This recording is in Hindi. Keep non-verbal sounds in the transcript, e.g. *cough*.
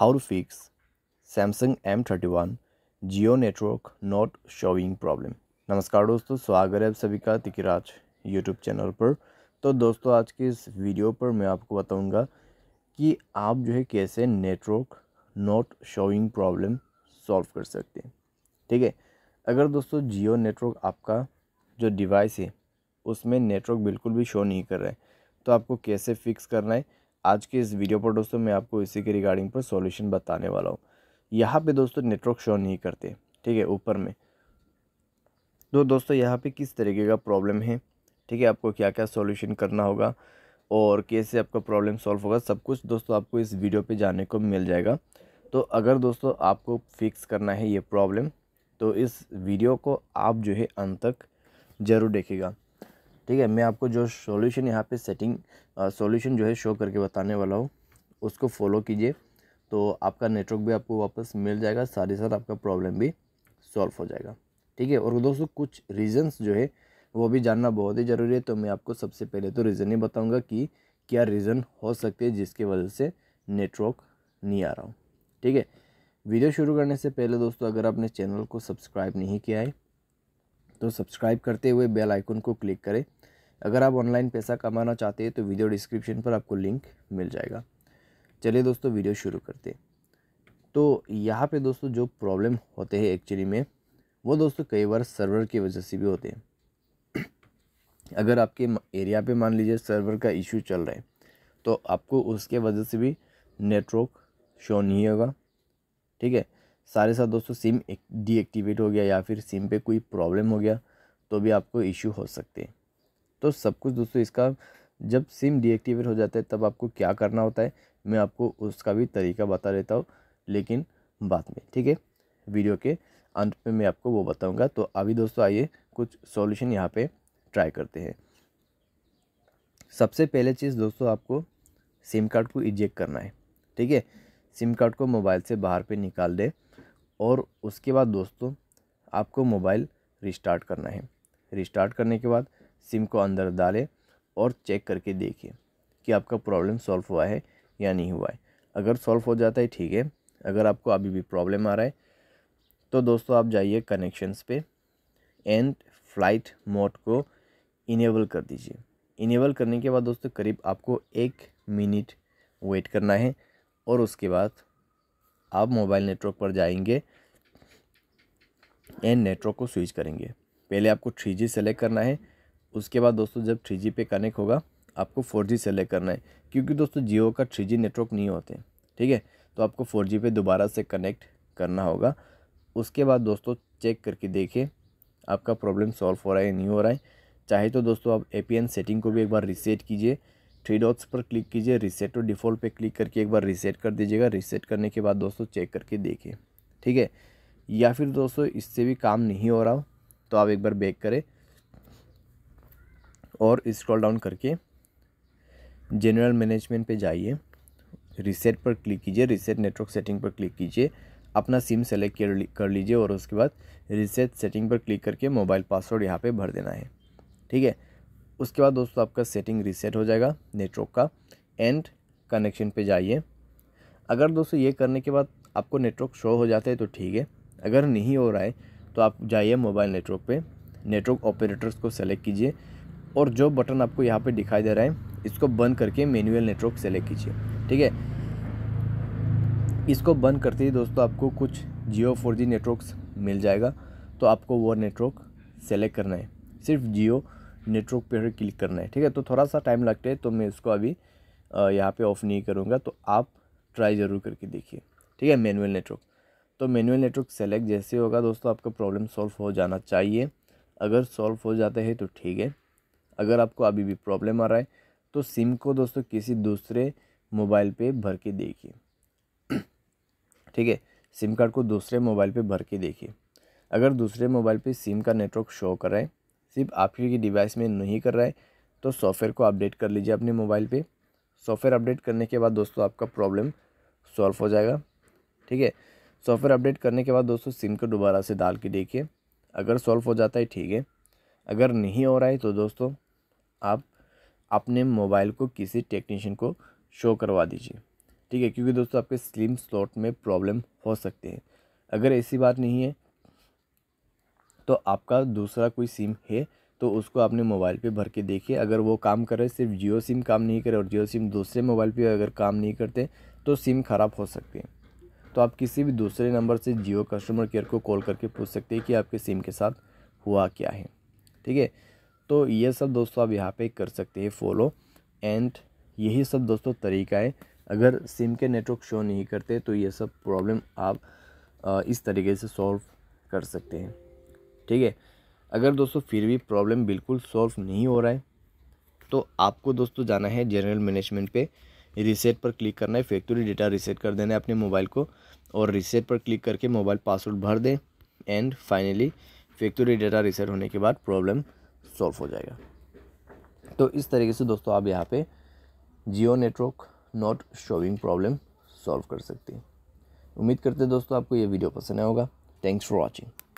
How to fix Samsung M thirty one Jio network not showing problem नमस्कार दोस्तों स्वागत है आप सभी का तिकराज यूट्यूब चैनल पर तो दोस्तों आज के इस वीडियो पर मैं आपको बताऊंगा कि आप जो है कैसे network not showing problem solve कर सकते हैं ठीक है अगर दोस्तों जियो नेटवर्क आपका जो डिवाइस है उसमें नेटवर्क बिल्कुल भी शो नहीं कर रहा है तो आपको कैसे फिक्स करना है आज के इस वीडियो पर दोस्तों मैं आपको इसी के रिगार्डिंग पर सॉल्यूशन बताने वाला हूँ यहाँ पे दोस्तों नेटवर्क शो नहीं करते ठीक है ऊपर में तो दोस्तों यहाँ पे किस तरीके का प्रॉब्लम है ठीक है आपको क्या क्या सॉल्यूशन करना होगा और कैसे आपका प्रॉब्लम सॉल्व होगा सब कुछ दोस्तों आपको इस वीडियो पर जाने को मिल जाएगा तो अगर दोस्तों आपको फिक्स करना है ये प्रॉब्लम तो इस वीडियो को आप जो है अंत तक ज़रूर देखेगा ठीक है मैं आपको जो सॉल्यूशन यहाँ पे सेटिंग सॉल्यूशन जो है शो करके बताने वाला हूँ उसको फॉलो कीजिए तो आपका नेटवर्क भी आपको वापस मिल जाएगा साथ ही साथ आपका प्रॉब्लम भी सॉल्व हो जाएगा ठीक है और दोस्तों कुछ रीज़न्स जो है वो भी जानना बहुत ही ज़रूरी है तो मैं आपको सबसे पहले तो रीज़न ही बताऊँगा कि क्या रीज़न हो सकते हैं जिसके वजह से नेटवर्क नहीं आ रहा हूँ ठीक है वीडियो शुरू करने से पहले दोस्तों अगर आपने चैनल को सब्सक्राइब नहीं किया है तो सब्सक्राइब करते हुए बेल आइकन को क्लिक करें अगर आप ऑनलाइन पैसा कमाना चाहते हैं तो वीडियो डिस्क्रिप्शन पर आपको लिंक मिल जाएगा चलिए दोस्तों वीडियो शुरू करते हैं तो यहाँ पे दोस्तों जो प्रॉब्लम होते हैं एक्चुअली में वो दोस्तों कई बार सर्वर की वजह से भी होते हैं अगर आपके एरिया पे मान लीजिए सर्वर का इशू चल रहा है तो आपको उसके वजह से भी नेटवर्क शो नहीं होगा ठीक है सारे साथ दोस्तों सिम डीएक्टिवेट हो गया या फिर सिम पे कोई प्रॉब्लम हो गया तो भी आपको इश्यू हो सकते हैं तो सब कुछ दोस्तों इसका जब सिम डीएक्टिवेट हो जाता है तब आपको क्या करना होता है मैं आपको उसका भी तरीका बता देता हूँ लेकिन बाद में ठीक है वीडियो के अंत में मैं आपको वो बताऊँगा तो अभी दोस्तों आइए कुछ सोल्यूशन यहाँ पर ट्राई करते हैं सबसे पहले चीज़ दोस्तों आपको सिम कार्ड को इजेक्ट करना है ठीक है सिम कार्ड को मोबाइल से बाहर पे निकाल दे और उसके बाद दोस्तों आपको मोबाइल रिस्टार्ट करना है रिस्टार्ट करने के बाद सिम को अंदर डालें और चेक करके देखिए कि आपका प्रॉब्लम सॉल्व हुआ है या नहीं हुआ है अगर सॉल्व हो जाता है ठीक है अगर आपको अभी भी प्रॉब्लम आ रहा है तो दोस्तों आप जाइए कनेक्शंस पे एंड फ्लाइट मोड को इनेबल कर दीजिए इनेबल करने के बाद दोस्तों करीब आपको एक मिनट वेट करना है और उसके बाद आप मोबाइल नेटवर्क पर जाएंगे एंड नेटवर्क को स्विच करेंगे पहले आपको थ्री जी सेलेक्ट करना है उसके बाद दोस्तों जब थ्री जी पे कनेक्ट होगा आपको फोर जी सेलेक्ट करना है क्योंकि दोस्तों जियो का थ्री जी नेटवर्क नहीं होते ठीक है तो आपको फोर जी पे दोबारा से कनेक्ट करना होगा उसके बाद दोस्तों चेक करके देखें आपका प्रॉब्लम सॉल्व हो रहा है नहीं हो रहा है चाहे तो दोस्तों आप ए सेटिंग को भी एक बार रिसेट कीजिए थ्री डॉट्स पर क्लिक कीजिए रिसेट और डिफ़ॉल्ट पे क्लिक करके एक बार रीसेट कर दीजिएगा रिसेट करने के बाद दोस्तों चेक करके देखिए ठीक है या फिर दोस्तों इससे भी काम नहीं हो रहा हो तो आप एक बार बैक करें और इस्क्रॉल डाउन करके जनरल मैनेजमेंट पे जाइए रिसेट पर क्लिक कीजिए रिसेट नेटवर्क सेटिंग पर क्लिक कीजिए अपना सिम सेलेक्ट कर, लीजिए और उसके बाद रिसेट सेटिंग पर क्लिक करके मोबाइल पासवर्ड यहाँ पे भर देना है ठीक है उसके बाद दोस्तों आपका सेटिंग रीसेट हो जाएगा नेटवर्क का एंड कनेक्शन पे जाइए अगर दोस्तों ये करने के बाद आपको नेटवर्क शो हो जाता है तो ठीक है अगर नहीं हो रहा है तो आप जाइए मोबाइल नेटवर्क पे नेटवर्क ऑपरेटर्स को सेलेक्ट कीजिए और जो बटन आपको यहाँ पे दिखाई दे रहा है इसको बंद करके मैनुअल नेटवर्क सेलेक्ट कीजिए ठीक है इसको बंद करते ही दोस्तों आपको कुछ जियो फोर जी नेटवर्क्स मिल जाएगा तो आपको वो नेटवर्क सेलेक्ट करना है सिर्फ जियो नेटवर्क पे क्लिक करना है ठीक है तो थोड़ा सा टाइम लगता है तो मैं इसको अभी यहाँ पे ऑफ नहीं करूँगा तो आप ट्राई ज़रूर करके देखिए ठीक है मैनुअल नेटवर्क तो मैनुअल नेटवर्क सेलेक्ट जैसे होगा दोस्तों आपका प्रॉब्लम सॉल्व हो जाना चाहिए अगर सॉल्व हो जाता है तो ठीक है अगर आपको अभी भी प्रॉब्लम आ रहा है तो सिम को दोस्तों किसी दूसरे मोबाइल पर भर के देखिए *clears throat* ठीक है सिम कार्ड को दूसरे मोबाइल पर भर के देखिए अगर दूसरे मोबाइल पर सिम का नेटवर्क शो कराएँ सिर्फ आप ही डिवाइस में नहीं कर रहा है तो सॉफ्टवेयर को अपडेट कर लीजिए अपने मोबाइल पे सॉफ्टवेयर अपडेट करने के बाद दोस्तों आपका प्रॉब्लम सॉल्व हो जाएगा ठीक है सॉफ्टवेयर अपडेट करने के बाद दोस्तों सिम को दोबारा से डाल के देखिए अगर सॉल्व हो जाता है ठीक है अगर नहीं हो रहा है तो दोस्तों आप अपने मोबाइल को किसी टेक्नीशियन को शो करवा दीजिए ठीक है क्योंकि दोस्तों आपके स्लिम स्लॉट में प्रॉब्लम हो सकते हैं अगर ऐसी बात नहीं है तो आपका दूसरा कोई सिम है तो उसको आपने मोबाइल पे भर के देखिए अगर वो काम करे सिर्फ जियो सिम काम नहीं करे और जियो सिम दूसरे मोबाइल पे अगर काम नहीं करते तो सिम ख़राब हो सकती है तो आप किसी भी दूसरे नंबर से जियो कस्टमर केयर को कॉल करके पूछ सकते हैं कि आपके सिम के साथ हुआ क्या है ठीक है तो ये सब दोस्तों आप यहाँ पर कर सकते हैं फॉलो एंड यही सब दोस्तों तरीका है अगर सिम के नेटवर्क शो नहीं करते तो ये सब प्रॉब्लम आप इस तरीके से सॉल्व कर सकते हैं ठीक है अगर दोस्तों फिर भी प्रॉब्लम बिल्कुल सॉल्व नहीं हो रहा है तो आपको दोस्तों जाना है जनरल मैनेजमेंट पे रीसेट पर क्लिक करना है फैक्ट्री डेटा रीसेट कर देना है अपने मोबाइल को और रीसेट पर क्लिक करके मोबाइल पासवर्ड भर दें and finally factory data reset होने के बाद प्रॉब्लम सॉल्व हो जाएगा तो इस तरीके से दोस्तों आप यहाँ पे Jio network not showing problem solve कर सकते हैं उम्मीद करते हैं दोस्तों आपको ये वीडियो पसंद आएगा होगा थैंक्स फॉर वॉचिंग